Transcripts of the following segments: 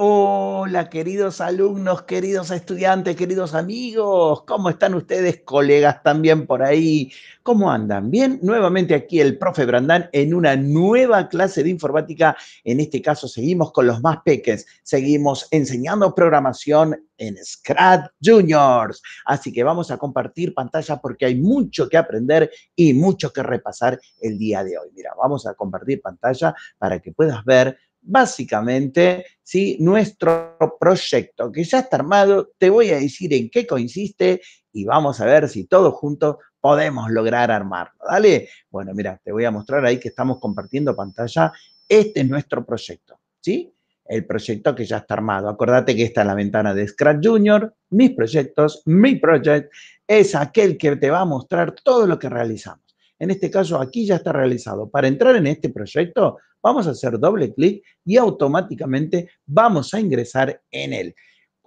Hola, queridos alumnos, queridos estudiantes, queridos amigos, ¿cómo están ustedes, colegas también por ahí? ¿Cómo andan? Bien, nuevamente aquí el profe Brandán en una nueva clase de informática. En este caso seguimos con los más peques, seguimos enseñando programación en Scrat Juniors. Así que vamos a compartir pantalla porque hay mucho que aprender y mucho que repasar el día de hoy. Mira, vamos a compartir pantalla para que puedas ver básicamente si nuestro proyecto que ya está armado, te voy a decir en qué consiste y vamos a ver si todos juntos podemos lograr armarlo, ¿dale? Bueno, mira, te voy a mostrar ahí que estamos compartiendo pantalla. Este es nuestro proyecto, ¿sí? El proyecto que ya está armado. Acordate que está es la ventana de Scratch Junior, mis proyectos, mi project, es aquel que te va a mostrar todo lo que realizamos. En este caso, aquí ya está realizado. Para entrar en este proyecto, vamos a hacer doble clic y automáticamente vamos a ingresar en él.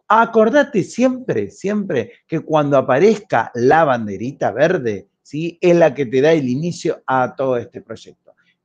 Acordate siempre, siempre que cuando aparezca la banderita verde, ¿sí? es la que te da el inicio a todo este proyecto.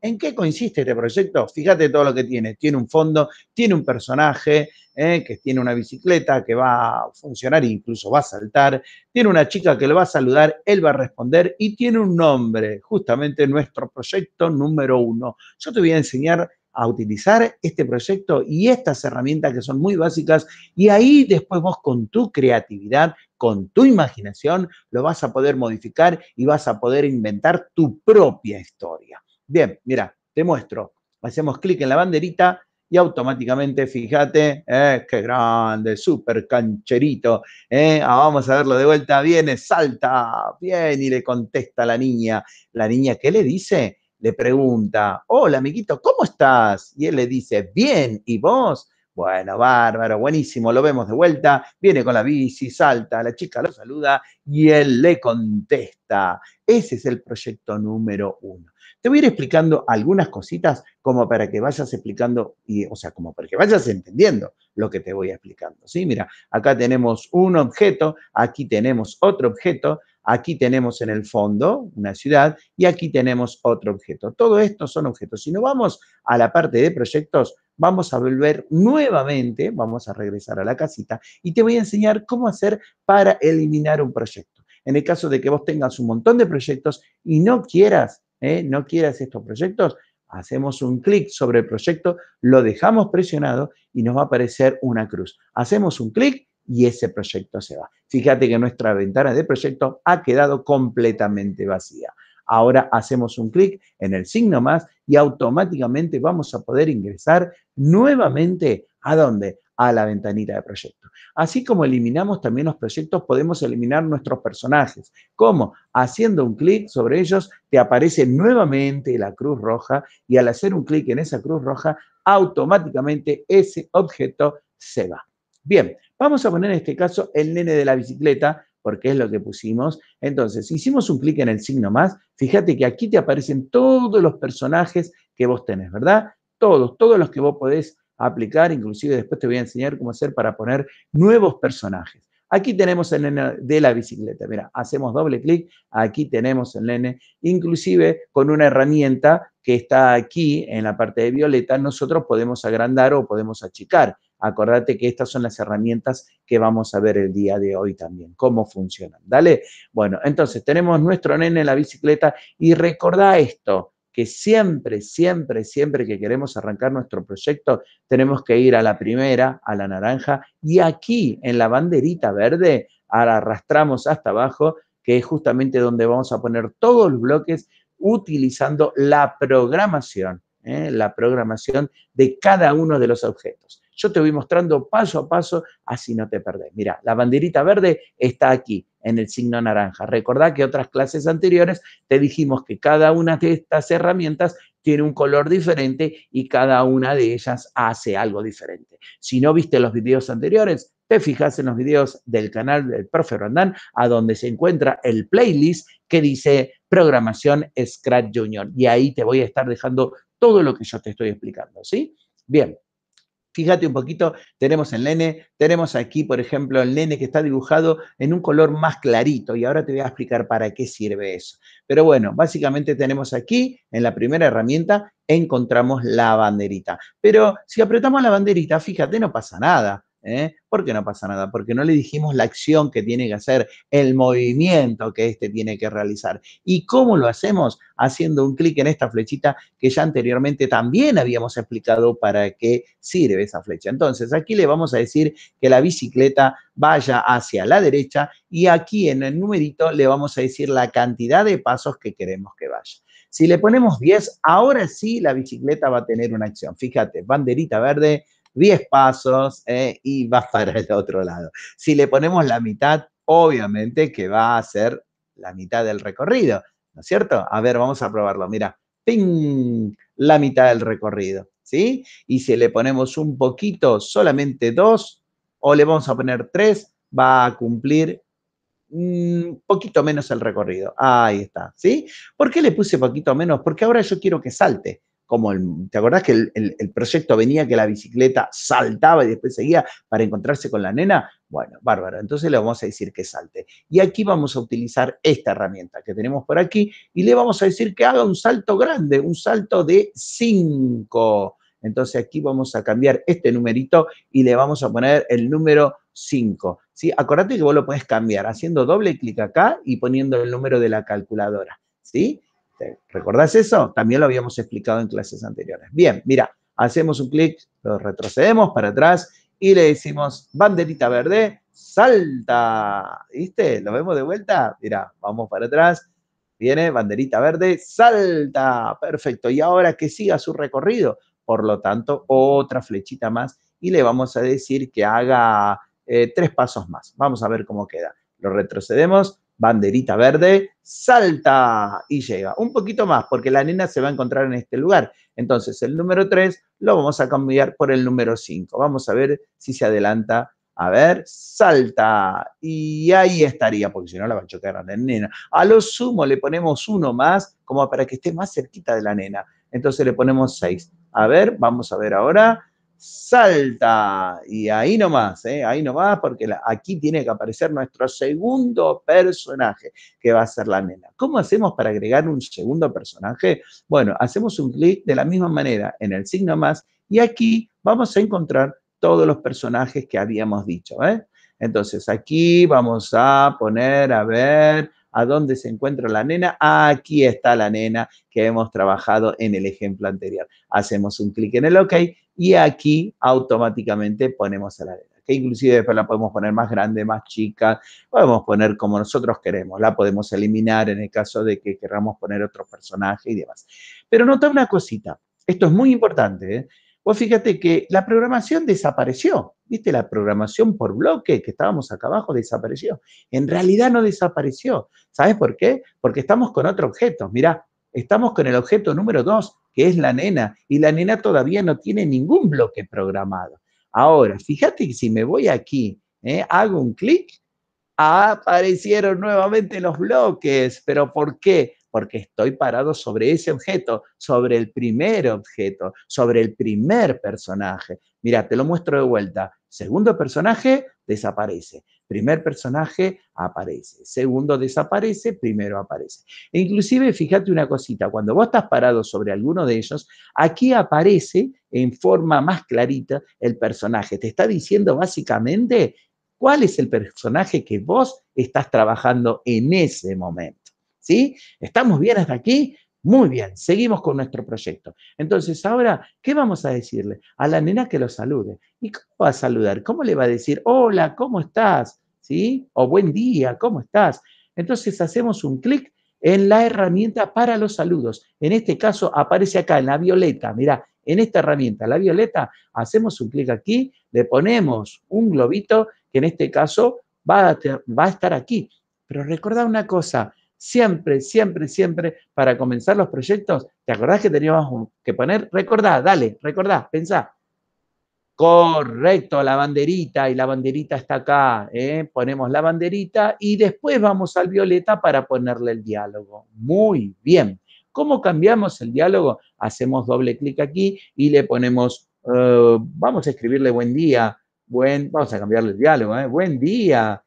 ¿En qué consiste este proyecto? Fíjate todo lo que tiene. Tiene un fondo, tiene un personaje eh, que tiene una bicicleta que va a funcionar e incluso va a saltar. Tiene una chica que le va a saludar, él va a responder y tiene un nombre, justamente nuestro proyecto número uno. Yo te voy a enseñar a utilizar este proyecto y estas herramientas que son muy básicas y ahí después vos con tu creatividad, con tu imaginación, lo vas a poder modificar y vas a poder inventar tu propia historia. Bien, mira, te muestro. Hacemos clic en la banderita y automáticamente, fíjate, eh, qué grande, súper cancherito. Eh, ah, vamos a verlo de vuelta. Viene, salta, bien, y le contesta la niña. La niña, ¿qué le dice? Le pregunta, hola amiguito, ¿cómo estás? Y él le dice, bien, ¿y vos? Bueno, bárbaro, buenísimo, lo vemos de vuelta, viene con la bici, salta, la chica lo saluda y él le contesta. Ese es el proyecto número uno. Te voy a ir explicando algunas cositas como para que vayas explicando, y, o sea, como para que vayas entendiendo lo que te voy explicando. ¿sí? Mira, acá tenemos un objeto, aquí tenemos otro objeto, Aquí tenemos en el fondo una ciudad y aquí tenemos otro objeto. Todo esto son objetos. Si no vamos a la parte de proyectos, vamos a volver nuevamente, vamos a regresar a la casita y te voy a enseñar cómo hacer para eliminar un proyecto. En el caso de que vos tengas un montón de proyectos y no quieras, ¿eh? no quieras estos proyectos, hacemos un clic sobre el proyecto, lo dejamos presionado y nos va a aparecer una cruz. Hacemos un clic y ese proyecto se va. Fíjate que nuestra ventana de proyecto ha quedado completamente vacía. Ahora hacemos un clic en el signo más y automáticamente vamos a poder ingresar nuevamente a dónde? A la ventanita de proyecto. Así como eliminamos también los proyectos, podemos eliminar nuestros personajes. ¿Cómo? Haciendo un clic sobre ellos, te aparece nuevamente la cruz roja y al hacer un clic en esa cruz roja, automáticamente ese objeto se va. Bien, Vamos a poner en este caso el nene de la bicicleta, porque es lo que pusimos. Entonces, hicimos un clic en el signo más. Fíjate que aquí te aparecen todos los personajes que vos tenés, ¿verdad? Todos, todos los que vos podés aplicar. Inclusive después te voy a enseñar cómo hacer para poner nuevos personajes. Aquí tenemos el nene de la bicicleta. Mira, hacemos doble clic, aquí tenemos el nene. Inclusive con una herramienta que está aquí en la parte de violeta, nosotros podemos agrandar o podemos achicar. Acordate que estas son las herramientas que vamos a ver el día de hoy también, cómo funcionan. Dale. Bueno, entonces tenemos nuestro nene en la bicicleta y recordá esto, que siempre, siempre, siempre que queremos arrancar nuestro proyecto, tenemos que ir a la primera, a la naranja, y aquí en la banderita verde, arrastramos hasta abajo, que es justamente donde vamos a poner todos los bloques utilizando la programación, ¿eh? la programación de cada uno de los objetos. Yo te voy mostrando paso a paso, así no te perdés. Mira, la banderita verde está aquí, en el signo naranja. Recordá que otras clases anteriores te dijimos que cada una de estas herramientas tiene un color diferente y cada una de ellas hace algo diferente. Si no viste los videos anteriores, te fijas en los videos del canal del profe Rondán a donde se encuentra el playlist que dice programación Scratch Junior. Y ahí te voy a estar dejando todo lo que yo te estoy explicando, ¿sí? Bien, Fíjate un poquito, tenemos el nene, tenemos aquí, por ejemplo, el nene que está dibujado en un color más clarito y ahora te voy a explicar para qué sirve eso. Pero bueno, básicamente tenemos aquí, en la primera herramienta, encontramos la banderita. Pero si apretamos la banderita, fíjate, no pasa nada. ¿eh? porque no pasa nada, porque no le dijimos la acción que tiene que hacer, el movimiento que éste tiene que realizar. ¿Y cómo lo hacemos? Haciendo un clic en esta flechita que ya anteriormente también habíamos explicado para qué sirve esa flecha. Entonces, aquí le vamos a decir que la bicicleta vaya hacia la derecha y aquí en el numerito le vamos a decir la cantidad de pasos que queremos que vaya. Si le ponemos 10, ahora sí la bicicleta va a tener una acción. Fíjate, banderita verde, 10 pasos eh, y va para el otro lado. Si le ponemos la mitad, obviamente que va a ser la mitad del recorrido, ¿no es cierto? A ver, vamos a probarlo. Mira, ¡ping! La mitad del recorrido, ¿sí? Y si le ponemos un poquito, solamente dos, o le vamos a poner tres, va a cumplir un mm, poquito menos el recorrido. Ahí está, ¿sí? ¿Por qué le puse poquito menos? Porque ahora yo quiero que salte como el, ¿te acordás que el, proyecto venía que la bicicleta saltaba y después seguía para encontrarse con la nena? Bueno, bárbaro, entonces le vamos a decir que salte. Y aquí vamos a utilizar esta herramienta que tenemos por aquí y le vamos a decir que haga un salto grande, un salto de 5. Entonces aquí vamos a cambiar este numerito y le vamos a poner el número 5. ¿sí? Acordate que vos lo podés cambiar haciendo doble clic acá y poniendo el número de la calculadora. ¿sí? ¿Recordás eso? También lo habíamos explicado en clases anteriores. Bien, mira, hacemos un clic, lo retrocedemos para atrás y le decimos banderita verde, salta. ¿Viste? ¿Lo vemos de vuelta? Mira, vamos para atrás. Viene banderita verde, salta. Perfecto. Y ahora que siga su recorrido. Por lo tanto, otra flechita más y le vamos a decir que haga eh, tres pasos más. Vamos a ver cómo queda. Lo retrocedemos, banderita verde, salta y llega. Un poquito más, porque la nena se va a encontrar en este lugar. Entonces, el número 3 lo vamos a cambiar por el número 5. Vamos a ver si se adelanta. A ver, salta. Y ahí estaría, porque si no la va a chocar la nena. A lo sumo le ponemos uno más, como para que esté más cerquita de la nena. Entonces le ponemos 6. A ver, vamos a ver ahora. Salta. Y ahí nomás, ¿eh? ahí nomás, porque aquí tiene que aparecer nuestro segundo personaje, que va a ser la nena. ¿Cómo hacemos para agregar un segundo personaje? Bueno, hacemos un clic de la misma manera en el signo más y aquí vamos a encontrar todos los personajes que habíamos dicho. ¿eh? Entonces aquí vamos a poner, a ver, ¿A dónde se encuentra la nena? Aquí está la nena que hemos trabajado en el ejemplo anterior. Hacemos un clic en el OK y aquí automáticamente ponemos a la nena que inclusive después la podemos poner más grande, más chica, podemos poner como nosotros queremos, la podemos eliminar en el caso de que queramos poner otro personaje y demás. Pero nota una cosita, esto es muy importante, ¿eh? Vos fíjate que la programación desapareció. ¿Viste? La programación por bloque que estábamos acá abajo desapareció. En realidad no desapareció. ¿Sabes por qué? Porque estamos con otro objeto. Mirá, estamos con el objeto número 2, que es la nena. Y la nena todavía no tiene ningún bloque programado. Ahora, fíjate que si me voy aquí, ¿eh? hago un clic, aparecieron nuevamente los bloques. ¿Pero por qué? porque estoy parado sobre ese objeto, sobre el primer objeto, sobre el primer personaje. Mira, te lo muestro de vuelta. Segundo personaje desaparece. Primer personaje aparece. Segundo desaparece, primero aparece. E inclusive, fíjate una cosita, cuando vos estás parado sobre alguno de ellos, aquí aparece en forma más clarita el personaje. Te está diciendo básicamente cuál es el personaje que vos estás trabajando en ese momento. ¿sí? ¿Estamos bien hasta aquí? Muy bien, seguimos con nuestro proyecto. Entonces, ahora, ¿qué vamos a decirle? A la nena que lo salude. ¿Y cómo va a saludar? ¿Cómo le va a decir, hola, ¿cómo estás? ¿Sí? O buen día, ¿cómo estás? Entonces, hacemos un clic en la herramienta para los saludos. En este caso, aparece acá en la violeta. Mirá, en esta herramienta, la violeta, hacemos un clic aquí, le ponemos un globito que en este caso va a, va a estar aquí. Pero recordad una cosa, siempre, siempre, siempre, para comenzar los proyectos, ¿te acordás que teníamos que poner? Recordá, dale, recordá, pensá. Correcto, la banderita y la banderita está acá. ¿eh? Ponemos la banderita y después vamos al violeta para ponerle el diálogo. Muy bien. ¿Cómo cambiamos el diálogo? Hacemos doble clic aquí y le ponemos, eh, vamos a escribirle buen día, buen, vamos a cambiarle el diálogo, ¿eh? buen día,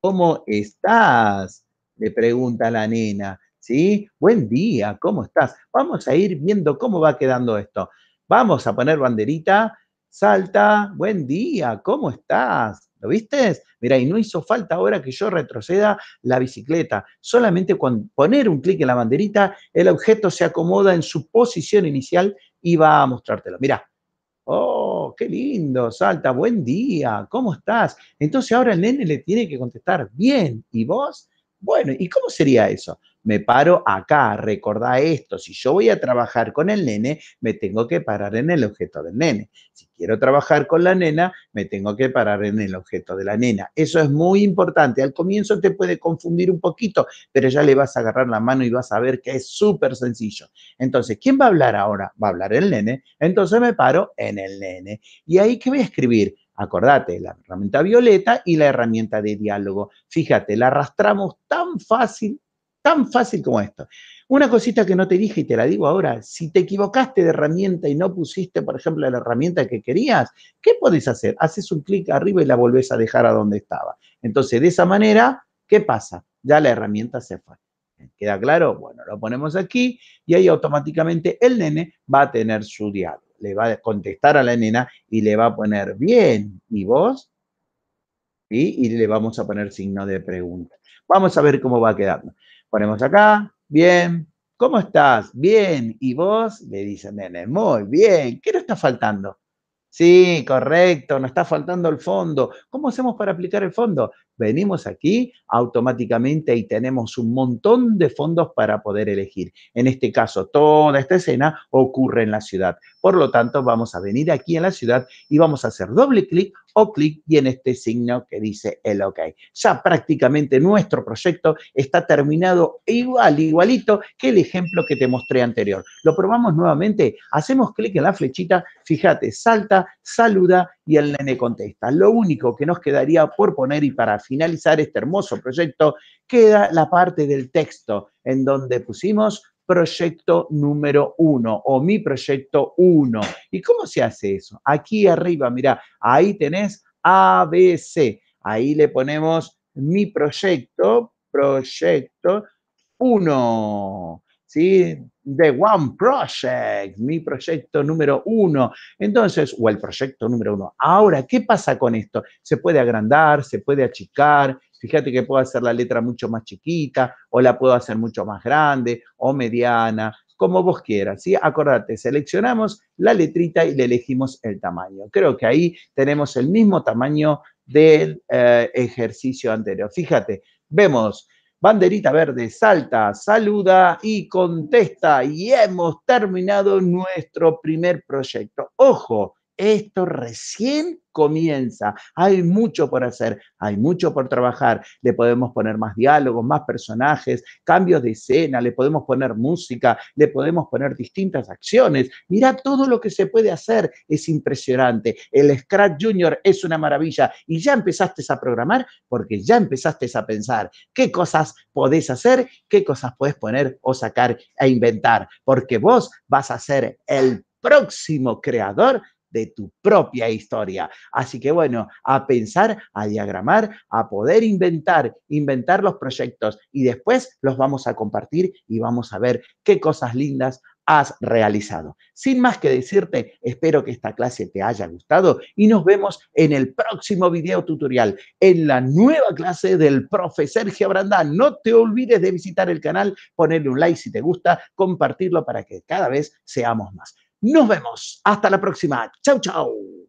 ¿cómo estás? le pregunta la nena, ¿sí? Buen día, ¿cómo estás? Vamos a ir viendo cómo va quedando esto. Vamos a poner banderita, salta, buen día, ¿cómo estás? ¿Lo viste? Mira, y no hizo falta ahora que yo retroceda la bicicleta. Solamente con poner un clic en la banderita, el objeto se acomoda en su posición inicial y va a mostrártelo. Mira, oh, qué lindo, salta, buen día, ¿cómo estás? Entonces ahora el nene le tiene que contestar, bien, ¿y vos? Bueno, ¿y cómo sería eso? Me paro acá, recordá esto. Si yo voy a trabajar con el nene, me tengo que parar en el objeto del nene. Si quiero trabajar con la nena, me tengo que parar en el objeto de la nena. Eso es muy importante. Al comienzo te puede confundir un poquito, pero ya le vas a agarrar la mano y vas a ver que es súper sencillo. Entonces, ¿quién va a hablar ahora? Va a hablar el nene. Entonces me paro en el nene. ¿Y ahí qué voy a escribir? Acordate, la herramienta violeta y la herramienta de diálogo. Fíjate, la arrastramos tan fácil, tan fácil como esto. Una cosita que no te dije y te la digo ahora, si te equivocaste de herramienta y no pusiste, por ejemplo, la herramienta que querías, ¿qué podés hacer? Haces un clic arriba y la volvés a dejar a donde estaba. Entonces, de esa manera, ¿qué pasa? Ya la herramienta se fue. ¿Queda claro? Bueno, lo ponemos aquí y ahí automáticamente el nene va a tener su diálogo le va a contestar a la nena y le va a poner bien, ¿y vos? Y le vamos a poner signo de pregunta. Vamos a ver cómo va a Ponemos acá, bien, ¿cómo estás? Bien, ¿y vos? Le dicen, nene, muy bien, ¿qué nos está faltando? Sí, correcto, nos está faltando el fondo. ¿Cómo hacemos para aplicar el fondo? venimos aquí automáticamente y tenemos un montón de fondos para poder elegir. En este caso, toda esta escena ocurre en la ciudad. Por lo tanto, vamos a venir aquí en la ciudad y vamos a hacer doble clic o clic y en este signo que dice el OK. Ya prácticamente nuestro proyecto está terminado igual, igualito que el ejemplo que te mostré anterior. Lo probamos nuevamente, hacemos clic en la flechita, fíjate, salta, saluda y el nene contesta. Lo único que nos quedaría por poner y para finalizar este hermoso proyecto queda la parte del texto en donde pusimos proyecto número uno o mi proyecto uno. ¿Y cómo se hace eso? Aquí arriba, mira, ahí tenés ABC. Ahí le ponemos mi proyecto, proyecto 1. ¿sí? The One Project, mi proyecto número uno. Entonces, o el proyecto número uno. Ahora, ¿qué pasa con esto? Se puede agrandar, se puede achicar. Fíjate que puedo hacer la letra mucho más chiquita o la puedo hacer mucho más grande o mediana, como vos quieras, ¿sí? Acordate, seleccionamos la letrita y le elegimos el tamaño. Creo que ahí tenemos el mismo tamaño del eh, ejercicio anterior. Fíjate, vemos Banderita Verde salta, saluda y contesta. Y hemos terminado nuestro primer proyecto. Ojo, esto recién comienza. Hay mucho por hacer, hay mucho por trabajar. Le podemos poner más diálogos, más personajes, cambios de escena, le podemos poner música, le podemos poner distintas acciones. Mira, todo lo que se puede hacer. Es impresionante. El Scratch Junior es una maravilla y ya empezaste a programar porque ya empezaste a pensar qué cosas podés hacer, qué cosas podés poner o sacar e inventar, porque vos vas a ser el próximo creador de tu propia historia. Así que bueno, a pensar, a diagramar, a poder inventar, inventar los proyectos y después los vamos a compartir y vamos a ver qué cosas lindas has realizado. Sin más que decirte, espero que esta clase te haya gustado y nos vemos en el próximo video tutorial, en la nueva clase del profesor Sergio Brandán. No te olvides de visitar el canal, ponerle un like si te gusta, compartirlo para que cada vez seamos más. Nos vemos. Hasta la próxima. Chau, chau.